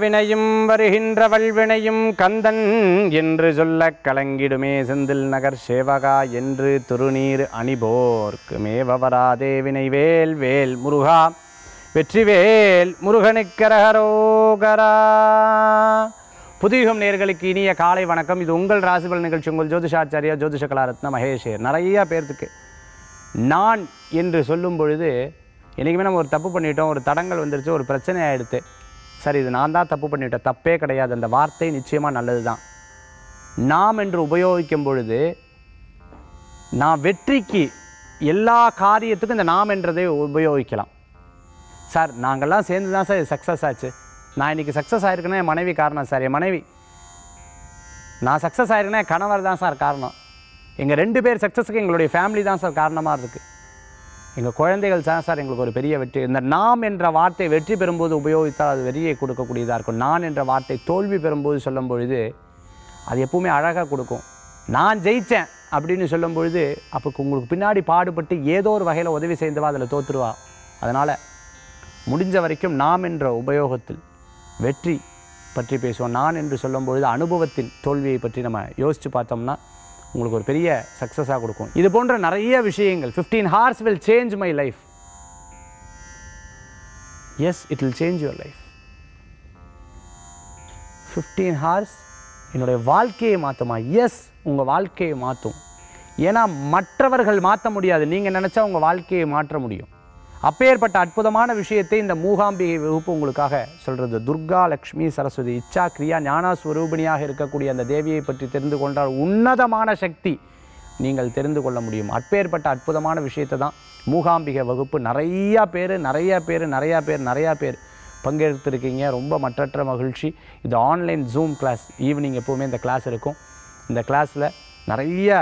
வினையும் வருகின்ற வல்வினையும் கந்தன் என்று சொல்ல கலங்கிடுமே செந்தில் நகர் சேவகா என்று துருநீர் அணிபோர்க்கு மேவராதே வினைவேல் வேல் முருகா வெற்றிவேல் முருகனுக்கரகரோகரா புதியுகம் நேர்களுக்கு இனிய காலை வணக்கம் இது உங்கள் ராசிபல் நிகழ்ச்சி உங்கள் ஜோதிஷாச்சாரியா ஜோதிஷ கலாரத்ன மகேஷர் நிறைய பேர்த்துக்கு நான் என்று சொல்லும் பொழுது என்றைக்குமே நம்ம ஒரு தப்பு பண்ணிட்டோம் ஒரு தடங்கள் வந்துருச்சு ஒரு பிரச்சனை ஆகிடுது சார் இது நான் தான் தப்பு பண்ணிவிட்டேன் தப்பே கிடையாது அந்த வார்த்தை நிச்சயமாக நல்லது தான் நாம் என்று உபயோகிக்கும் பொழுது நான் வெற்றிக்கு எல்லா காரியத்துக்கும் இந்த நாம் என்றதை உபயோகிக்கலாம் சார் நாங்கள்லாம் சேர்ந்து தான் சார் இது சக்ஸஸ் ஆச்சு நான் இன்றைக்கி சக்ஸஸ் ஆகிருக்குன்னா என் மனைவி காரணம் சார் என் மனைவி நான் சக்ஸஸ் ஆகிருக்குன்னா என் கணவர் தான் சார் காரணம் எங்கள் ரெண்டு பேர் சக்ஸஸுக்கு எங்களுடைய ஃபேமிலி தான் சார் காரணமாக இருக்குது எங்கள் குழந்தைகள் சார் சார் எங்களுக்கு ஒரு பெரிய வெற்றி இந்த நாம் என்ற வார்த்தை வெற்றி பெறும்போது உபயோகித்தால் அது வெறியை கொடுக்கக்கூடியதாக இருக்கும் நான் என்ற வார்த்தை தோல்வி பெறும்போது சொல்லும் பொழுது அது எப்பவுமே அழகாக கொடுக்கும் நான் ஜெயித்தேன் அப்படின்னு சொல்லும் பொழுது அப்போ உங்களுக்கு பின்னாடி பாடுபட்டு ஏதோ ஒரு வகையில் உதவி செய்தவா அதில் தோற்றுருவா அதனால் முடிஞ்ச வரைக்கும் நாம் என்ற உபயோகத்தில் வெற்றி பற்றி பேசுவோம் நான் என்று சொல்லும்பொழுது அனுபவத்தின் தோல்வியை பற்றி நம்ம யோசித்து பார்த்தோம்னா உங்களுக்கு ஒரு பெரிய சக்ஸஸாக கொடுக்கும் இது போன்ற நிறைய விஷயங்கள் fifteen hours will change my life is it will change your life fifteen hours என்னுடைய வாழ்க்கையை மாற்றுமா எஸ் உங்கள் வாழ்க்கையை மாற்றும் ஏன்னா மற்றவர்கள் மாற்ற முடியாது நீங்கள் நினச்சா உங்கள் வாழ்க்கையை மாற்ற முடியும் அப்பேற்பட்ட அற்புதமான விஷயத்தை இந்த மூகாம்பிகை வகுப்பு உங்களுக்காக சொல்கிறது துர்கா லக்ஷ்மி சரஸ்வதி இச்சா கிரியா ஞானா இருக்கக்கூடிய அந்த தேவியை பற்றி தெரிந்து கொண்டால் உன்னதமான சக்தி நீங்கள் தெரிந்து கொள்ள முடியும் அற்பேற்பட்ட அற்புதமான விஷயத்தை தான் மூகாம்பிகை வகுப்பு நிறையா பேர் நிறையா பேர் நிறையா பேர் நிறையா பேர் பங்கெடுத்துருக்கீங்க ரொம்ப மற்றற்ற மகிழ்ச்சி இது ஆன்லைன் ஜூம் கிளாஸ் ஈவினிங் எப்போவுமே இந்த கிளாஸ் இருக்கும் இந்த கிளாஸில் நிறைய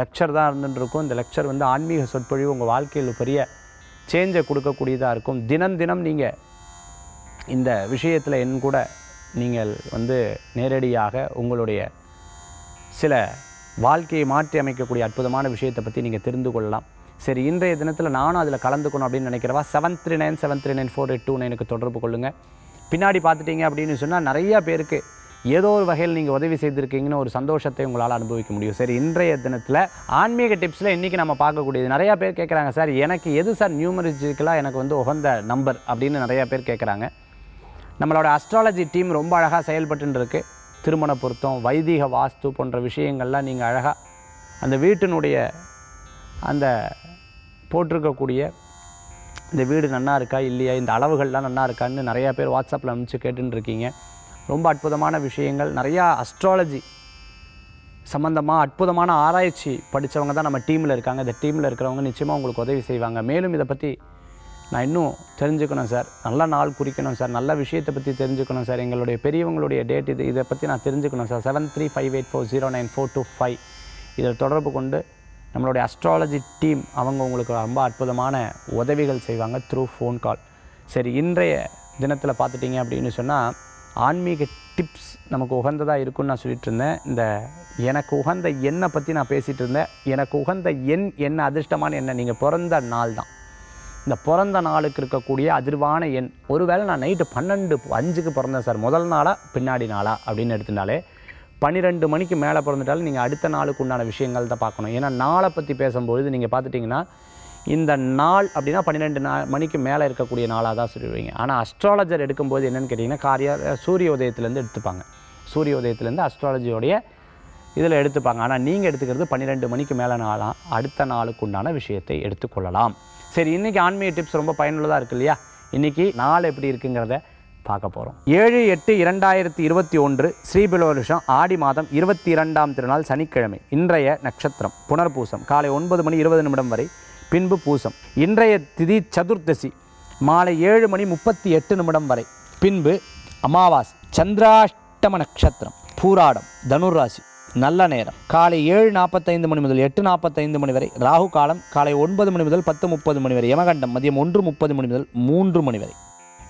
லெக்சர் தான் இருந்துருக்கும் இந்த லெக்சர் வந்து ஆன்மீக சொற்பொழிவு உங்கள் வாழ்க்கையில் பெரிய சேஞ்சை கொடுக்கக்கூடியதாக இருக்கும் தினம் தினம் நீங்கள் இந்த விஷயத்தில் என் கூட நீங்கள் வந்து நேரடியாக உங்களுடைய சில வாழ்க்கையை மாற்றி அமைக்கக்கூடிய அற்புதமான விஷயத்தை பற்றி நீங்கள் தெரிந்து கொள்ளலாம் சரி இன்றைய தினத்தில் நானும் அதில் கலந்துக்கணும் அப்படின்னு நினைக்கிறவா seven three nine seven three nine four eight two நைனுக்கு தொடர்பு கொள்ளுங்கள் பின்னாடி பார்த்துட்டிங்க அப்படின்னு சொன்னால் நிறையா பேருக்கு ஏதோ ஒரு வகையில் நீங்கள் உதவி செய்திருக்கீங்கன்னு ஒரு சந்தோஷத்தை உங்களால் அனுபவிக்க முடியும் சரி இன்றைய தினத்தில் ஆன்மீக டிப்ஸில் இன்றைக்கி நம்ம பார்க்கக்கூடியது நிறையா பேர் கேட்குறாங்க சார் எனக்கு எது சார் நியூமரிஜிக்கலாக எனக்கு வந்து உகந்த நம்பர் அப்படின்னு நிறையா பேர் கேட்குறாங்க நம்மளோட அஸ்ட்ராலஜி டீம் ரொம்ப அழகாக செயல்பட்டுருக்கு திருமண பொருத்தம் வைதிக வாஸ்து போன்ற விஷயங்கள்லாம் நீங்கள் அழகாக அந்த வீட்டினுடைய அந்த போட்டிருக்கக்கூடிய இந்த வீடு நல்லா இருக்கா இல்லையா இந்த அளவுகள்லாம் நல்லா இருக்கான்னு நிறையா பேர் வாட்ஸ்அப்பில் அனுப்பிச்சு கேட்டுருக்கீங்க ரொம்ப அற்புதமான விஷயங்கள் நிறையா அஸ்ட்ராலஜி சம்மந்தமாக அற்புதமான ஆராய்ச்சி படித்தவங்க தான் நம்ம டீமில் இருக்காங்க இந்த டீமில் இருக்கிறவங்க நிச்சயமாக உங்களுக்கு உதவி செய்வாங்க மேலும் இதை பற்றி நான் இன்னும் தெரிஞ்சுக்கணும் சார் நல்ல நாள் குறிக்கணும் சார் நல்ல விஷயத்தை பற்றி தெரிஞ்சுக்கணும் சார் எங்களுடைய பெரியவங்களுடைய டேட் இது இதை பற்றி நான் தெரிஞ்சுக்கணும் sir seven three five eight four zero nine four two five இதில் தொடர்பு கொண்டு நம்மளுடைய அஸ்ட்ராலஜி டீம் அவங்க உங்களுக்கு ரொம்ப அற்புதமான உதவிகள் செய்வாங்க த்ரூ ஃபோன் கால் சரி இன்றைய தினத்தில் பார்த்துட்டிங்க அப்படின்னு சொன்னால் ஆன்மீக டிப்ஸ் நமக்கு உகந்ததாக இருக்குன்னு நான் சொல்லிட்டு இருந்தேன் இந்த எனக்கு உகந்த எண்ணை பற்றி நான் பேசிகிட்டு இருந்தேன் எனக்கு உகந்த எண் என்ன அதிர்ஷ்டமான எண்ணை நீங்கள் பிறந்த நாள் தான் இந்த பிறந்த நாளுக்கு இருக்கக்கூடிய அதிர்வான எண் ஒருவேளை நான் நைட்டு பன்னெண்டு அஞ்சுக்கு பிறந்தேன் சார் முதல் நாளாக பின்னாடி நாளா அப்படின்னு எடுத்துட்டாலே பன்னிரெண்டு மணிக்கு மேலே பிறந்துட்டாலும் நீங்கள் அடுத்த நாளுக்கு உண்டான விஷயங்கள் தான் பார்க்கணும் ஏன்னா நாளை பற்றி பேசும்பொழுது நீங்கள் பார்த்துட்டிங்கன்னா இந்த நாள் அப்படின்னா பன்னிரெண்டு மணிக்கு மேலே இருக்கக்கூடிய நாளாக தான் சொல்லுவீங்க ஆனால் அஸ்ட்ராலஜர் எடுக்கும்போது என்னென்னு கேட்டிங்கன்னா காரியா சூரிய உதயத்துலேருந்து எடுத்துப்பாங்க சூரிய உதயத்துலேருந்து அஸ்ட்ராலஜியோடைய இதில் எடுத்துப்பாங்க ஆனால் நீங்கள் எடுத்துக்கிறது பன்னிரெண்டு மணிக்கு மேலே நாளாக அடுத்த நாளுக்கு உண்டான விஷயத்தை எடுத்துக்கொள்ளலாம் சரி இன்றைக்கி ஆன்மீக டிப்ஸ் ரொம்ப பயனுள்ளதாக இருக்குது இல்லையா இன்றைக்கி நாள் எப்படி இருக்குங்கிறத பார்க்க போகிறோம் ஏழு எட்டு இரண்டாயிரத்தி இருபத்தி ஒன்று வருஷம் ஆடி மாதம் இருபத்தி இரண்டாம் திருநாள் சனிக்கிழமை இன்றைய நட்சத்திரம் புனர்பூசம் காலை ஒன்பது மணி இருபது நிமிடம் வரை பின்பு பூசம் இன்றைய திதி சதுர்தசி மாலை ஏழு மணி முப்பத்தி எட்டு நிமிடம் வரை பின்பு அமாவாசை சந்திராஷ்டம நட்சத்திரம் பூராடம் தனுராசி நல்ல நேரம் காலை ஏழு நாற்பத்தைந்து மணி முதல் எட்டு நாற்பத்தைந்து மணி வரை ராகு காலம் காலை ஒன்பது மணி முதல் பத்து முப்பது மணி வரை யமகண்டம் மதியம் ஒன்று முப்பது மணி முதல் மூன்று மணி வரை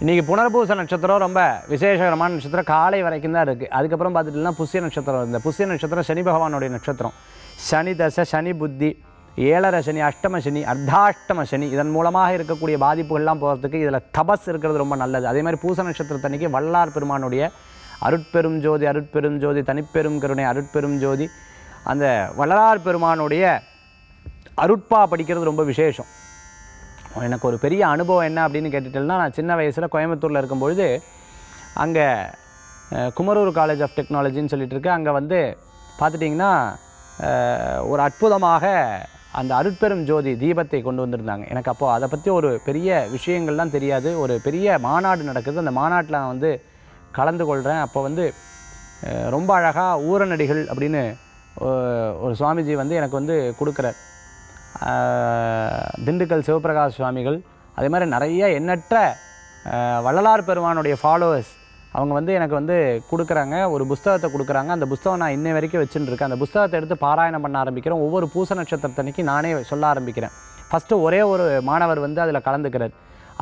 இன்றைக்கி புனர்பூச நட்சத்திரம் ரொம்ப விசேஷகரமான நட்சத்திரம் காலை வரைக்கும் தான் இருக்குது அதுக்கப்புறம் பார்த்துட்டிங்கன்னா புஷ்ய நட்சத்திரம் இந்த புஷ்ய நட்சத்திரம் சனி பகவானுடைய நட்சத்திரம் சனி தசை சனி புத்தி ஏழரை சனி அஷ்டம சனி அர்த்தாஷ்டம சனி இதன் மூலமாக இருக்கக்கூடிய பாதிப்புகள்லாம் போகிறதுக்கு இதில் தபஸ் இருக்கிறது ரொம்ப நல்லது அதே மாதிரி பூச நட்சத்திரத்தன்னைக்கு வள்ளார் பெருமானுடைய அருட்பெரும் ஜோதி அருட்பெரும் ஜோதி தனிப்பெரும் கருணை அருட்பெரும் ஜோதி அந்த வள்ளலார் பெருமானுடைய அருட்பா படிக்கிறது ரொம்ப விசேஷம் எனக்கு ஒரு பெரிய அனுபவம் என்ன அப்படின்னு கேட்டுட்டேன்னா நான் சின்ன வயசில் கோயம்புத்தூரில் இருக்கும்பொழுது அங்கே குமரூர் காலேஜ் ஆஃப் டெக்னாலஜின்னு சொல்லிட்டு இருக்கு அங்கே வந்து பார்த்துட்டிங்கன்னா ஒரு அற்புதமாக அந்த அருட்பெரும் ஜோதி தீபத்தை கொண்டு வந்திருந்தாங்க எனக்கு அப்போது அதை பற்றி ஒரு பெரிய விஷயங்கள்லாம் தெரியாது ஒரு பெரிய மாநாடு நடக்குது அந்த மாநாட்டில் நான் வந்து கலந்து கொள்கிறேன் அப்போ வந்து ரொம்ப அழகாக ஊரநடிகள் அப்படின்னு ஒரு சுவாமிஜி வந்து எனக்கு வந்து கொடுக்குறார் திண்டுக்கல் சிவபிரகாஷ் சுவாமிகள் அதே மாதிரி நிறைய எண்ணற்ற வள்ளலார் பெருமானுடைய ஃபாலோவர்ஸ் அவங்க வந்து எனக்கு வந்து கொடுக்குறாங்க ஒரு புஸ்தகத்தை கொடுக்குறாங்க அந்த புஸ்தகம் நான் இன்ன வரைக்கும் வச்சுருக்கேன் இருக்கேன் அந்த புஸ்தகத்தை எடுத்து பாராயணம் பண்ண ஆரம்பிக்கிறேன் ஒவ்வொரு பூச நட்சத்திரத்தன்னைக்கு நானே சொல்ல ஆரம்பிக்கிறேன் ஃபஸ்ட்டு ஒரே ஒரு மாணவர் வந்து அதில் கலந்துக்கிறார்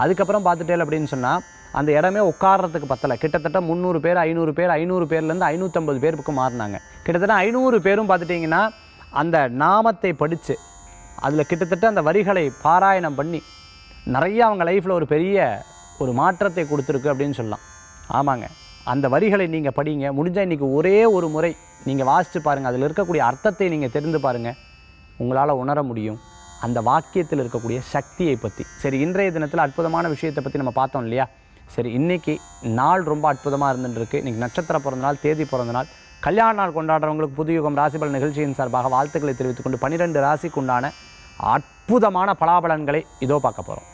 அதுக்கப்புறம் பார்த்துட்டே அப்படின்னு சொன்னால் அந்த இடமே உட்காடுறதுக்கு பத்தலை கிட்டத்தட்ட முந்நூறு பேர் ஐநூறு பேர் ஐநூறு பேர்லேருந்து ஐநூற்றம்பது பேருக்கு மாறினாங்க கிட்டத்தட்ட ஐநூறு பேரும் பார்த்துட்டிங்கன்னா அந்த நாமத்தை படித்து அதில் கிட்டத்தட்ட அந்த வரிகளை பாராயணம் பண்ணி நிறையா அவங்க லைஃப்பில் ஒரு பெரிய ஒரு மாற்றத்தை கொடுத்துருக்கு அப்படின்னு சொல்லலாம் ஆமாங்க அந்த வரிகளை நீங்கள் படிங்க முடிஞ்சால் இன்றைக்கி ஒரே ஒரு முறை நீங்கள் வாசித்து பாருங்கள் அதில் இருக்கக்கூடிய அர்த்தத்தை நீங்கள் தெரிந்து பாருங்கள் உங்களால் உணர முடியும் அந்த வாக்கியத்தில் இருக்கக்கூடிய சக்தியை பற்றி சரி இன்றைய தினத்தில் அற்புதமான விஷயத்தை பற்றி நம்ம பார்த்தோம் இல்லையா சரி இன்றைக்கி நாள் ரொம்ப அற்புதமாக இருந்துட்டுருக்கு இன்றைக்கி நட்சத்திர பிறந்த நாள் தேதி பிறந்த நாள் கல்யாண நாள் கொண்டாடுறவங்களுக்கு புதுயுகம் ராசிபல நிகழ்ச்சியின் சார்பாக வாழ்த்துக்களை தெரிவித்துக்கொண்டு பன்னிரெண்டு ராசிக்கு உண்டான அற்புதமான பலாபலன்களை இதோ பார்க்க போகிறோம்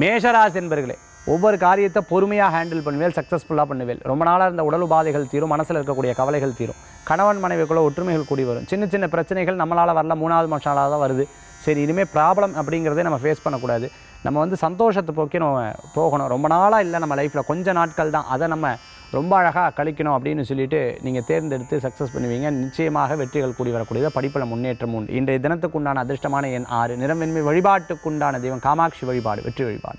மேஷராசி என்பர்களே ஒவ்வொரு காரியத்தை பொறுமையாக ஹேண்டில் பண்ணுவேல் சக்ஸஸ்ஃபுல்லாக பண்ணுவேல் ரொம்ப நாளாக இருந்த உடல் உபாதைகள் தீரும் மனசில் இருக்கக்கூடிய கவலைகள் தீரும் கணவன் மனைவிக்குள்ள ஒற்றுமைகள் கூடி வரும் சின்ன சின்ன பிரச்சனைகள் நம்மளால் வரல மூணாவது மாதம் தான் வருது சரி இனிமேல் ப்ராப்ளம் அப்படிங்கிறதே நம்ம ஃபேஸ் பண்ணக்கூடாது நம்ம வந்து சந்தோஷத்தை போக்கி நம்ம போகணும் ரொம்ப நாளாக இல்லை நம்ம லைஃப்பில் கொஞ்சம் நாட்கள் தான் அதை நம்ம ரொம்ப அழகாக கழிக்கணும் அப்படின்னு சொல்லிட்டு நீங்கள் தேர்ந்தெடுத்து சக்ஸஸ் பண்ணுவீங்க நிச்சயமாக வெற்றிகள் கூடி வரக்கூடியதாக படிப்பில் முன்னேற்றம் உண்டு இன்றைய தினத்துக்குண்டான அதிர்ஷ்டமான எண் ஆறு நிறமென்மை வழிபாட்டுக்குண்டான தெய்வம் காமாட்சி வழிபாடு வெற்றி வழிபாடு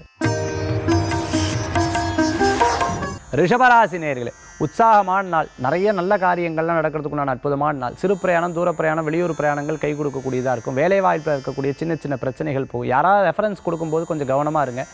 ரிஷபராசி நேர்களே உற்சாகமான நாள் நிறைய நல்ல காரியங்கள்லாம் நடக்கிறதுக்குண்டான அற்புதமான நாள் சிறு பிரயாணம் தூர பிரயாணம் வெளியூர் பிரயாணங்கள் கை கொடுக்கக்கூடியதாக இருக்கும் வேலைவாய்ப்பில் இருக்கக்கூடிய சின்ன சின்ன பிரச்சனைகள் போகும் யாராவது ரெஃபரன்ஸ் கொடுக்கும்போது கொஞ்சம் கவனமாக இருங்க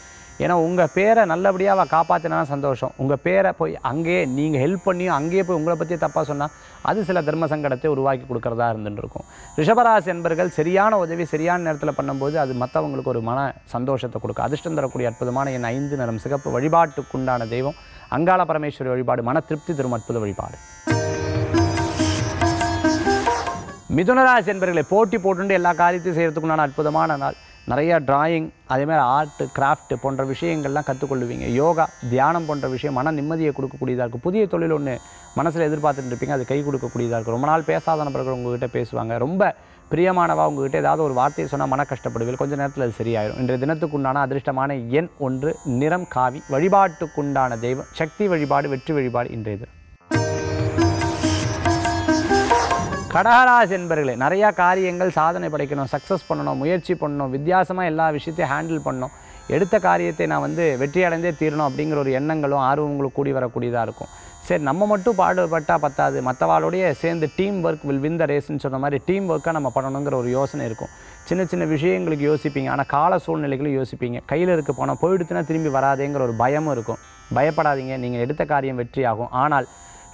ஏன்னா உங்கள் பேரை நல்லபடியாக அவள் காப்பாற்றினா சந்தோஷம் உங்கள் பேரை போய் அங்கேயே நீங்கள் ஹெல்ப் பண்ணியும் அங்கேயே போய் உங்களை பற்றி தப்பாக சொன்னால் அது சில தர்ம சங்கடத்தை உருவாக்கி கொடுக்குறதா இருந்துருக்கும் ரிஷபராசி என்பர்கள் சரியான உதவி சரியான நேரத்தில் பண்ணும்போது அது மற்றவங்களுக்கு ஒரு மன சந்தோஷத்தை கொடுக்கும் அதிர்ஷ்டம் தரக்கூடிய அற்புதமான என் ஐந்து நிறம் சிகப்பு வழிபாட்டுக்குண்டான தெய்வம் அங்காள பரமேஸ்வரி வழிபாடு மன திருப்தி தரும் அற்புத வழிபாடு மிதுனராசி என்பர்களை போட்டி போட்டு எல்லா காரியத்தையும் செய்கிறதுக்குண்டான அற்புதமான நாள் நிறையா டிராயிங் அதேமாதிரி ஆர்ட்டு கிராஃப்ட் போன்ற விஷயங்கள்லாம் கற்றுக்கொள்ளுவீங்க யோகா தியானம் போன்ற விஷயம் மன நிம்மதியை கொடுக்கக்கூடியதாக இருக்குது புதிய தொழில் ஒன்று மனசில் எதிர்பார்த்துட்டு இருப்பீங்க அது கை கொடுக்கக்கூடியதாக இருக்குது ரொம்ப நாள் பேசாத நபர்கள் உங்ககிட்ட பேசுவாங்க ரொம்ப பிரியமானவா உங்ககிட்ட ஏதாவது ஒரு வார்த்தையை சொன்னால் மன கஷ்டப்படுவீர்கள் கொஞ்சம் நேரத்தில் அது சரியாயிடும் இன்றைய தினத்துக்குண்டான அதிர்ஷ்டமான எண் ஒன்று நிறம் காவி வழிபாட்டுக்குண்டான தெய்வம் சக்தி வழிபாடு வெற்றி வழிபாடு இன்றைய தினம் கடகராசி என்பர்களே நிறையா காரியங்கள் சாதனை படைக்கணும் சக்ஸஸ் பண்ணணும் முயற்சி பண்ணணும் வித்தியாசமாக எல்லா விஷயத்தையும் ஹேண்டில் பண்ணணும் எடுத்த காரியத்தை நான் வந்து வெற்றி அடைந்தே தீரணும் அப்படிங்கிற ஒரு எண்ணங்களும் ஆர்வங்களும் கூடி வரக்கூடியதாக இருக்கும் சரி நம்ம மட்டும் பாடுபட்டால் பத்தாது மற்றவாளுடைய சேர்ந்து team work will win the ரேஸ்ன்னு சொன்ன மாதிரி டீம் ஒர்க்காக நம்ம பண்ணணுங்கிற ஒரு யோசனை இருக்கும் சின்ன சின்ன விஷயங்களுக்கு யோசிப்பீங்க ஆனால் கால சூழ்நிலைகளும் யோசிப்பீங்க கையில் இருக்க போனால் போயிடுத்துனா திரும்பி வராதேங்கிற ஒரு பயமும் இருக்கும் பயப்படாதீங்க நீங்கள் எடுத்த காரியம் வெற்றியாகும் ஆனால்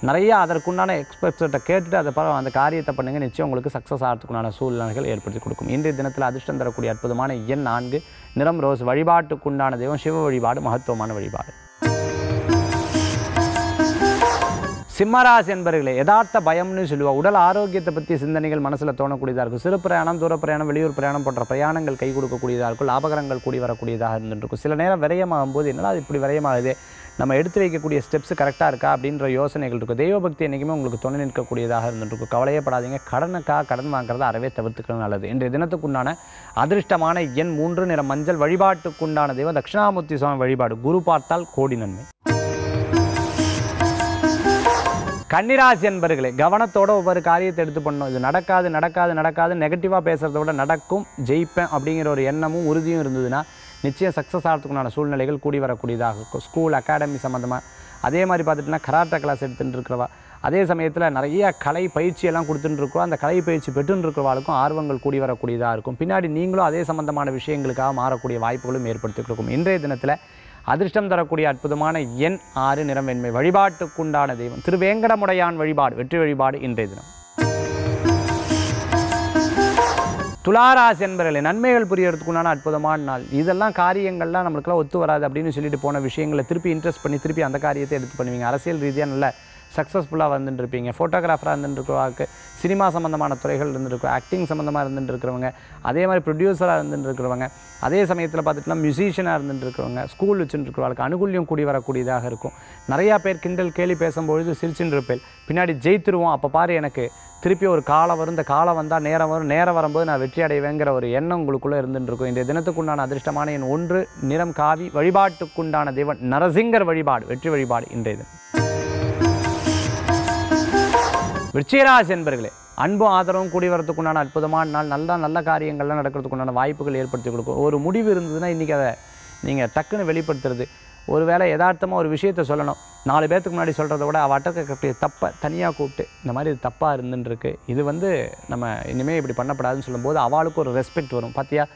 நிறைய அதற்குண்டான எக்ஸ்பர்ட்ஸ்கிட்ட கேட்டுட்டு அதை பரவ அந்த காரியத்தை பண்ணுங்கள் நிச்சயம் உங்களுக்கு சக்ஸஸ் ஆகிறதுக்குண்டான சூழ்நிலைகள் ஏற்படுத்தி கொடுக்கும் இன்றைய தினத்தில் அதிர்ஷ்டம் தரக்கூடிய அற்புதமான எண் நான்கு நிறம் ரோஸ் வழிபாட்டுக்குண்டான தெய்வம் சிவ வழிபாடு மகத்துவமான வழிபாடு சிம்மராசி என்பர்களே யதார்த்த பயம்னு சொல்லுவா உடல் ஆரோக்கியத்தை பற்றி சிந்தனைகள் மனசில் தோணக்கூடியதாக இருக்கும் சிறு பிரயாணம் தூர பிரயாணம் வெளியூர் பிரயாணம் போன்ற பிரயாணங்கள் கை கொடுக்கக்கூடியதாக இருக்கும் லாபகரங்கள் கூடி வரக்கூடியதாக இருந்துருக்கும் சில நேரம் விரயமாகும் போது என்னடா இப்படி விரயமாகுது நம்ம எடுத்து வைக்கக்கூடிய ஸ்டெப்ஸ் கரெக்டாக இருக்கா அப்படின்ற யோசனைகள் இருக்கும் தெய்வபக்தி என்றைக்குமே உங்களுக்கு துணை நிற்கக்கூடியதாக இருந்துருக்கும் கவலையப்படாதீங்க கடனுக்காக கடன் வாங்குறத அறவே தவிர்த்துக்கணும் நல்லது இன்றைய தினத்துக்குண்டான அதிர்ஷ்டமான எண் மூன்று நிற மஞ்சள் வழிபாட்டுக்குண்டான தெய்வம் தட்சிணாமூர்த்தி சுவாமி வழிபாடு குரு பார்த்தால் கோடி நன்மை கன்னிராசி என்பர்களே கவனத்தோட ஒவ்வொரு காரியத்தை எடுத்து பண்ணணும் இது நடக்காது நடக்காது நடக்காது நெகட்டிவாக பேசுகிறத விட நடக்கும் ஜெயிப்பேன் அப்படிங்கிற ஒரு எண்ணமும் உறுதியும் இருந்ததுன்னா நிச்சயம் சக்ஸஸ் ஆகிறதுக்குண்டான சூழ்நிலைகள் கூடி வரக்கூடியதாக இருக்கும் ஸ்கூல் அகாடமி சம்மந்தமாக அதே மாதிரி பார்த்துட்டுனா கராட்ட கிளாஸ் எடுத்துகிட்டு இருக்கிறவா அதே சமயத்தில் நிறைய கலை பயிற்சியெல்லாம் கொடுத்துட்டுருக்கோம் அந்த கலை பயிற்சி பெற்றுருக்கிறவாளுக்கும் ஆர்வங்கள் கூடி வரக்கூடியதாக இருக்கும் பின்னாடி நீங்களும் அதே சம்மந்தமான விஷயங்களுக்காக மாறக்கூடிய வாய்ப்புகளும் ஏற்படுத்தி கொடுக்கும் இன்றைய தினத்தில் அதிர்ஷ்டம் தரக்கூடிய அற்புதமான எண் ஆறு நிறம் வெண்மை வழிபாட்டுக்குண்டான தெய்வம் திருவேங்கடமுடையான் வழிபாடு வெற்றி வழிபாடு இன்றைய தினம் துளாராசி என்பவர்களை நன்மைகள் புரியறதுக்குண்டான அற்புதமான நாள் இதெல்லாம் காரியங்கள்லாம் நம்மளுக்குலாம் ஒத்து வராது அப்படின்னு சொல்லிட்டு போன விஷயங்களை திருப்பி இன்ட்ரெஸ்ட் பண்ணி திருப்பி அந்த காரியத்தை எடுத்து பண்ணுவீங்க அரசியல் ரீதியாக நல்ல சக்ஸஸ்ஃபுல்லாக வந்துட்டுருப்பீங்க ஃபோட்டோகிராஃபராக இருந்துட்டுருக்குவாக்கு சினிமா சம்மந்தமான துறைகள் இருந்துருக்கும் ஆக்டிங் சம்மந்தமாக இருந்துட்டுருக்கிறவங்க அதே மாதிரி ப்ரொடியூசராக இருந்துட்டுருக்கிறவங்க அதே சமயத்தில் பார்த்துட்டுனா மியூசிஷியனாக இருக்கிறவங்க ஸ்கூல் வச்சுட்டுருக்கிறவங்களுக்கு அனுகூலியம் கூடி வரக்கூடியதாக இருக்கும் நிறையா பேர் கிண்டல் கேலி பேசும்பொழுது சிரிச்சுட்டுருப்பேன் பின்னாடி ஜெயித்துருவோம் அப்போ பாரு எனக்கு திருப்பி ஒரு காலம் வரும் இந்த காலம் வந்தால் நேரம் வரும் நேரம் வரும்போது நான் வெற்றி அடைவேங்கிற ஒரு எண்ணம் உங்களுக்குள்ளே இருந்துருக்கும் இந்த தினத்துக்குண்டான அதிர்ஷ்டமான என் ஒன்று நிறம் காவி வழிபாட்டுக்குண்டான தெய்வன் நரசிங்கர் வழிபாடு வெற்றி வழிபாடு இன்றைய தினம் விருச்சிகராசி என்பர்களே அன்பும் ஆதரவும் கூடி வரத்துக்குண்டான அற்புதமான நாள் நல்லா நல்ல காரியங்கள்லாம் நடக்கிறதுக்குண்டான வாய்ப்புகள் ஏற்படுத்தி கொடுக்கும் ஒரு முடிவு இருந்ததுன்னா இன்றைக்கி அதை நீங்கள் டக்குன்னு வெளிப்படுத்துறது ஒரு வேளை யதார்த்தமாக ஒரு விஷயத்த சொல்லணும் நாலு பேர்த்துக்கு முன்னாடி சொல்கிறத விட அவட்ட கட்டி தப்பை தனியாக கூப்பிட்டு இந்த மாதிரி இது தப்பாக இருந்துருக்கு இது வந்து நம்ம இனிமேல் இப்படி பண்ணப்படாதுன்னு சொல்லும்போது அவளுக்கு ஒரு ரெஸ்பெக்ட் வரும் பார்த்தியா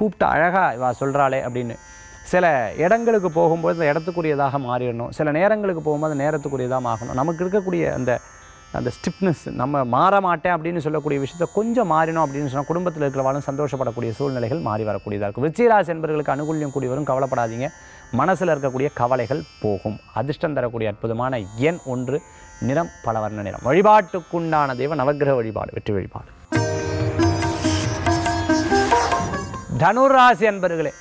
கூப்பிட்டு அழகாக இவா சொல்கிறாளே அப்படின்னு சில இடங்களுக்கு போகும்போது அந்த இடத்துக்குரியதாக மாறிடணும் சில நேரங்களுக்கு போகும்போது நேரத்துக்குரியதாக ஆகணும் நமக்கு இருக்கக்கூடிய அந்த அந்த ஸ்டிப்னஸ் நம்ம மாற மாட்டேன் அப்படின்னு சொல்லக்கூடிய விஷயத்த கொஞ்சம் மாறினோம் அப்படின்னு சொன்னால் குடும்பத்தில் இருக்கிற வாழும் சந்தோஷப்படக்கூடிய சூழ்நிலைகள் மாறி வரக்கூடியதாக இருக்கும் விச்சிராசி என்பர்களுக்கு அனுகூலியம் கூடி வரும் கவலைப்படாதீங்க மனசில் இருக்கக்கூடிய கவலைகள் போகும் அதிர்ஷ்டம் தரக்கூடிய அற்புதமான எண் ஒன்று நிறம் பலவர்ண நிறம் வழிபாட்டுக்குண்டான தெய்வ நவகிரக வழிபாடு வெற்றி வழிபாடு தனுராசி அன்பர்களே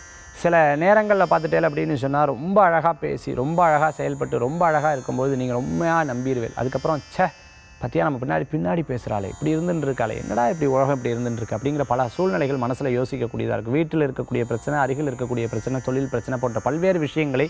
சில நேரங்களில் பார்த்துட்டேல் அப்படின்னு சொன்னால் ரொம்ப அழகாக பேசி ரொம்ப அழகாக செயல்பட்டு ரொம்ப அழகாக இருக்கும்போது நீங்கள் ரொம்ப நம்பிடுவேன் அதுக்கப்புறம் சே பற்றியா நம்ம பின்னாடி பின்னாடி பேசுகிறாளே இப்படி இருந்துட்டு இருக்காளே என்னடா இப்படி உலகம் இப்படி இருந்துட்டு இருக்கு அப்படிங்கிற பல சூழ்நிலைகள் மனசில் யோசிக்கக்கூடியதாக இருக்குது வீட்டில் இருக்கக்கூடிய பிரச்சனை அருகில் இருக்கக்கூடிய பிரச்சனை தொழில் பிரச்சனை போன்ற பல்வேறு விஷயங்களை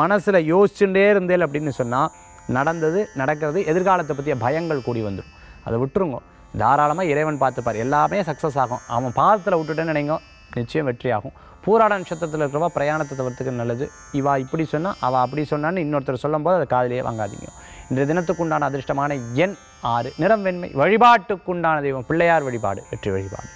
மனசில் யோசிச்சுட்டே இருந்தேன் அப்படின்னு சொன்னால் நடந்தது நடக்கிறது எதிர்காலத்தை பற்றிய பயங்கள் கூடி வந்துடும் அதை விட்டுருங்க தாராளமாக இறைவன் பார்த்துப்பார் எல்லாமே சக்ஸஸ் ஆகும் அவன் பாதத்தில் விட்டுட்டேன்னு நினைங்க நிச்சயம் வெற்றி ஆகும் பூராட நட்சத்திரத்தில் இருக்கிறவா பிரயாணத்தை தவிர்த்துக்கு நல்லது இவா இப்படி சொன்னால் அவள் அப்படி சொன்னான்னு இன்னொருத்தர் சொல்லும்போது அதை காதலியே வாங்காதீங்க இன்றைய தினத்துக்குண்டான அதிர்ஷ்டமான எண் ஆறு நிறம் வெண்மை வழிபாட்டுக்குண்டான தெய்வம் பிள்ளையார் வழிபாடு வெற்றி வழிபாடு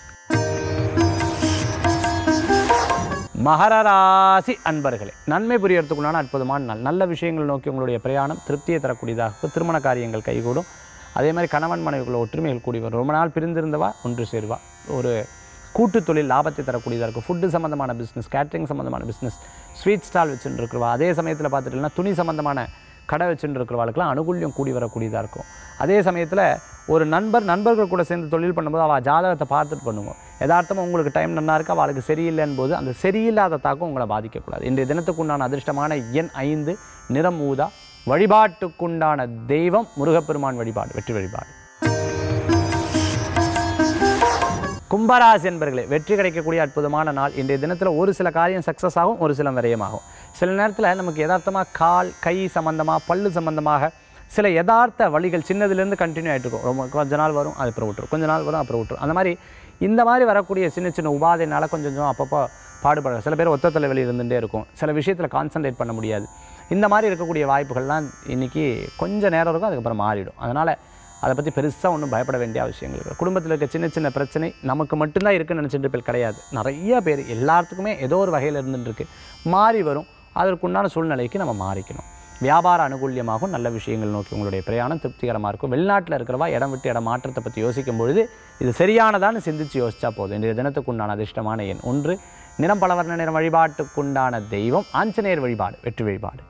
மகரராசி அன்பர்களே நன்மை புரியறதுக்குள்ளான அற்புதமான நாள் நல்ல விஷயங்கள் நோக்கி உங்களுடைய பிரயாணம் திருப்தியை தரக்கூடியதாக திருமண காரியங்கள் கைகூடும் அதே மாதிரி கணவன் மனைவிக்குள்ள ஒற்றுமைகள் கூடி வரும் ரொம்ப நாள் பிரிந்திருந்தவா ஒன்று சேருவா ஒரு கூட்டு தொழில் லாபத்தை தரக்கூடியதாக இருக்கும் ஃபுட்டு சம்மந்தமான பிஸ்னஸ் கேட்ரிங் சம்மந்தமான பிஸ்னஸ் ஸ்வீட் ஸ்டால் வச்சுருக்குறவா அதே சமயத்தில் பார்த்துட்டிங்கன்னா துணி சம்மந்தமான கடை வச்சுட்டு இருக்கிறவாளுக்கெல்லாம் அனுகூல்யம் கூடி வரக்கூடியதாக இருக்கும் அதே சமயத்தில் ஒரு நண்பர் நண்பர்கள் கூட சேர்ந்து தொழில் பண்ணும்போது அவள் ஜாதகத்தை பார்த்துட்டு பண்ணுவோம் யதார்த்தமாக உங்களுக்கு டைம் நல்லா இருக்கா அவளுக்கு சரியில்லைன்னு போது அந்த சரியில்லாத தாக்கம் உங்களை பாதிக்கக்கூடாது இன்றைய தினத்துக்குண்டான அதிர்ஷ்டமான எண் ஐந்து நிறம் ஊதா வழிபாட்டுக்குண்டான தெய்வம் முருகப்பெருமான் வழிபாடு வெற்றி வழிபாடு கும்பராசி என்பர்களே வெற்றி கிடைக்கக்கூடிய அற்புதமான நாள் இன்றைய தினத்தில் ஒரு சில காரியம் சக்ஸஸ் ஆகும் ஒரு சில விரயமாகும் சில நேரத்தில் நமக்கு யதார்த்தமாக கால் கை சம்மந்தமாக பல்லு சம்மந்தமாக சில யதார்த்த வழிகள் சின்னதுலேருந்து கண்டினியூ ஆகிட்டு இருக்கும் ரொம்ப கொஞ்ச நாள் வரும் அது அப்புறம் விட்டுரும் கொஞ்ச நாள் வரும் அப்புறம் விட்டுரும் அந்த மாதிரி இந்த மாதிரி வரக்கூடிய சின்ன சின்ன உபாதைனால கொஞ்சம் கொஞ்சம் அப்பப்போ பாடுபடுற சில பேர் ஒத்த தலைவலி இருந்துகிட்டே இருக்கும் சில விஷயத்தில் கான்சன்ட்ரேட் பண்ண முடியாது இந்த மாதிரி இருக்கக்கூடிய வாய்ப்புகள்லாம் இன்றைக்கி கொஞ்சம் நேரம் இருக்கும் அதுக்கப்புறம் மாறிடும் அதனால் அதை பற்றி பெருசாக ஒன்றும் பயப்பட வேண்டிய அவசியங்கள் இருக்குது குடும்பத்தில் இருக்க சின்ன சின்ன பிரச்சனை நமக்கு மட்டும்தான் இருக்குன்னு நினச்சிட்டு பேர் கிடையாது நிறைய பேர் எல்லாத்துக்குமே ஏதோ ஒரு வகையில் இருந்துட்டுருக்கு மாறி வரும் அதற்குண்டான சூழ்நிலைக்கு நம்ம மாறிக்கணும் வியாபார அனுகூல்யமாகவும் நல்ல விஷயங்கள் நோக்கி உங்களுடைய பிரயாணம் திருப்திகரமாக இருக்கும் வெளிநாட்டில் இருக்கிறவா இடம் விட்டு இடம் மாற்றத்தை பற்றி யோசிக்கும் பொழுது இது சரியானதான்னு சிந்தித்து யோசிச்சா போதும் இன்றைய தினத்துக்குண்டான அதிர்ஷ்டமான எண் ஒன்று நிறம் பலவர்ண நிறம் வழிபாட்டுக்குண்டான தெய்வம் ஆஞ்சநேயர் வழிபாடு வெற்றி வழிபாடு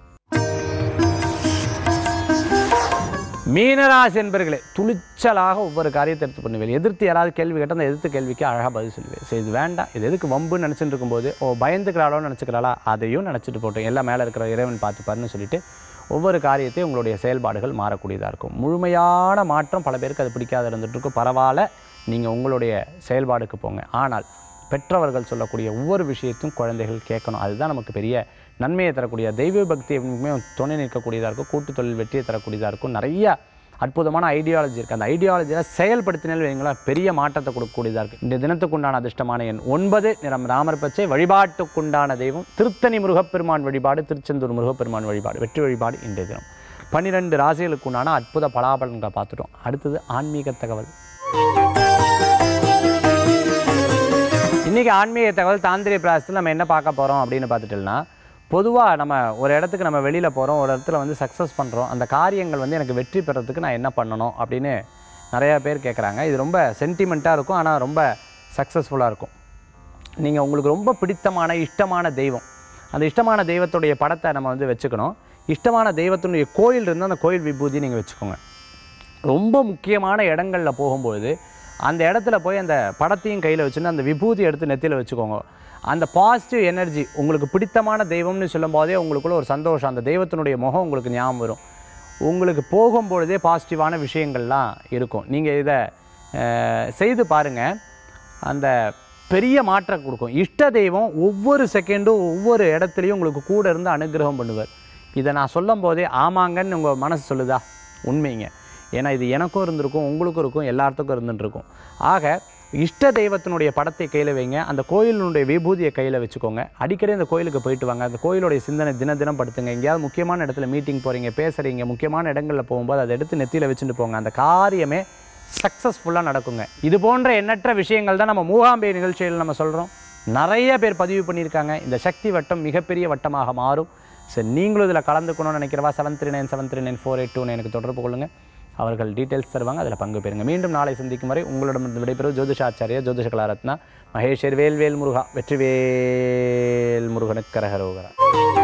மீனராசி என்பர்களே துணிச்சலாக ஒவ்வொரு காரியத்தை எடுத்து பண்ணுவேன் எதிர்த்து யாராவது கேள்வி கேட்டால் அந்த எதிர்த்து கேள்விக்கு அழகாக பதில் சொல்லுவேன் சரி இது வேண்டாம் இது எதுக்கு வம்புன்னு நினச்சிட்டு இருக்கும்போது ஓ பயந்துக்கிறாளோன்னு நினச்சிக்கிறாளா அதையும் நினச்சிட்டு போட்டோம் எல்லாம் மேலே இருக்கிற இறைவன் பார்த்துப்பாருன்னு சொல்லிட்டு ஒவ்வொரு காரியத்தையும் உங்களுடைய செயல்பாடுகள் மாறக்கூடியதாக இருக்கும் முழுமையான மாற்றம் பல பேருக்கு அது பிடிக்காத இருந்துகிட்டு இருக்கும் பரவாயில்ல நீங்கள் உங்களுடைய செயல்பாடுக்கு போங்க ஆனால் பெற்றவர்கள் சொல்லக்கூடிய ஒவ்வொரு விஷயத்தையும் குழந்தைகள் கேட்கணும் அதுதான் நமக்கு பெரிய நன்மையை தரக்கூடிய தெய்வ பக்தி எப்பவுமே துணை நிற்கக்கூடியதாக இருக்கும் கூட்டு தொழில் வெற்றியை தரக்கூடியதாக இருக்கும் நிறைய அற்புதமான ஐடியாலஜி இருக்குது அந்த ஐடியாலஜியில் செயல்படுத்தினால் வைங்களா பெரிய மாற்றத்தை கொடுக்கக்கூடியதாக இருக்குது இந்த தினத்துக்குண்டான அதிர்ஷ்டமான எண் ஒன்பது நிறம் ராமர் பச்சை வழிபாட்டுக்குண்டான தெய்வம் திருத்தணி முருகப்பெருமான் வழிபாடு திருச்செந்தூர் முருகப்பெருமான் வழிபாடு வெற்றி வழிபாடு இன்றைய தினம் பன்னிரெண்டு ராசிகளுக்குண்டான அற்புத பலாபலன்களை பார்த்துட்டோம் அடுத்தது ஆன்மீக தகவல் இன்றைக்கி ஆன்மீக தகவல் தாந்திரிய பிராசத்தில் நம்ம என்ன பார்க்க போகிறோம் அப்படின்னு பார்த்துட்டோம்னா பொதுவாக நம்ம ஒரு இடத்துக்கு நம்ம வெளியில் போகிறோம் ஒரு இடத்துல வந்து சக்ஸஸ் பண்ணுறோம் அந்த காரியங்கள் வந்து எனக்கு வெற்றி பெறத்துக்கு நான் என்ன பண்ணணும் அப்படின்னு நிறையா பேர் கேட்குறாங்க இது ரொம்ப சென்டிமெண்ட்டாக இருக்கும் ஆனால் ரொம்ப சக்ஸஸ்ஃபுல்லாக இருக்கும் நீங்கள் உங்களுக்கு ரொம்ப பிடித்தமான இஷ்டமான தெய்வம் அந்த இஷ்டமான தெய்வத்துடைய படத்தை நம்ம வந்து வச்சுக்கணும் இஷ்டமான தெய்வத்தினுடைய கோயில் இருந்தால் அந்த கோயில் விபூதி நீங்கள் வச்சுக்கோங்க ரொம்ப முக்கியமான இடங்களில் போகும்பொழுது அந்த இடத்துல போய் அந்த படத்தையும் கையில் வச்சுன்னு அந்த விபூதி எடுத்து நெத்தியில் வச்சுக்கோங்க அந்த பாசிட்டிவ் எனர்ஜி உங்களுக்கு பிடித்தமான தெய்வம்னு சொல்லும் போதே உங்களுக்குள்ள ஒரு சந்தோஷம் அந்த தெய்வத்தினுடைய முகம் உங்களுக்கு ஞாபகம் வரும் உங்களுக்கு போகும்பொழுதே பாசிட்டிவான விஷயங்கள்லாம் இருக்கும் நீங்கள் இதை செய்து பாருங்கள் அந்த பெரிய மாற்றம் கொடுக்கும் இஷ்ட தெய்வம் ஒவ்வொரு செகண்டும் ஒவ்வொரு இடத்துலையும் உங்களுக்கு கூட இருந்து அனுகிரகம் பண்ணுவார் இதை நான் சொல்லும் போதே ஆமாங்கன்னு உங்கள் மனசு சொல்லுதா உண்மைங்க ஏன்னா இது எனக்கும் இருந்திருக்கும் உங்களுக்கும் இருக்கும் எல்லாத்துக்கும் இருந்துட்டுருக்கும் ஆக இஷ்ட தெய்வத்தினுடைய படத்தை கையில் வைங்க அந்த கோயிலினுடைய விபூதியை கையில் வச்சுக்கோங்க அடிக்கடி அந்த கோயிலுக்கு போயிட்டு வாங்க அந்த கோயிலுடைய சிந்தனை தின தினம் படுத்துங்க எங்கேயாவது முக்கியமான இடத்துல மீட்டிங் போகிறீங்க பேசுகிறீங்க முக்கியமான இடங்களில் போகும்போது அதை எடுத்து நெத்தியில் வச்சுட்டு போங்க அந்த காரியமே சக்ஸஸ்ஃபுல்லாக நடக்குங்க இது போன்ற எண்ணற்ற விஷயங்கள் தான் நம்ம மூகாம்பே நிகழ்ச்சியில் நம்ம சொல்கிறோம் நிறைய பேர் பதிவு பண்ணியிருக்காங்க இந்த சக்தி வட்டம் மிகப்பெரிய வட்டமாக மாறும் சரி நீங்களும் இதில் கலந்துக்கணும்னு நினைக்கிறவா seven three nine seven three nine four eight two நைனுக்கு தொடர்பு கொள்ளுங்கள் அவர்கள் டீட்டெயில்ஸ் தருவாங்க அதில் பங்கு பெறுங்க மீண்டும் நாளை சந்திக்கும் வரை உங்களிடம் விடைபெறும் ஜோதிஷாச்சாரியா ஜோதிஷ கலாரத்னா மகேஷர் வேல்வேல் முருகா வெற்றிவேல் முருகனுக்கு கரகரோகரா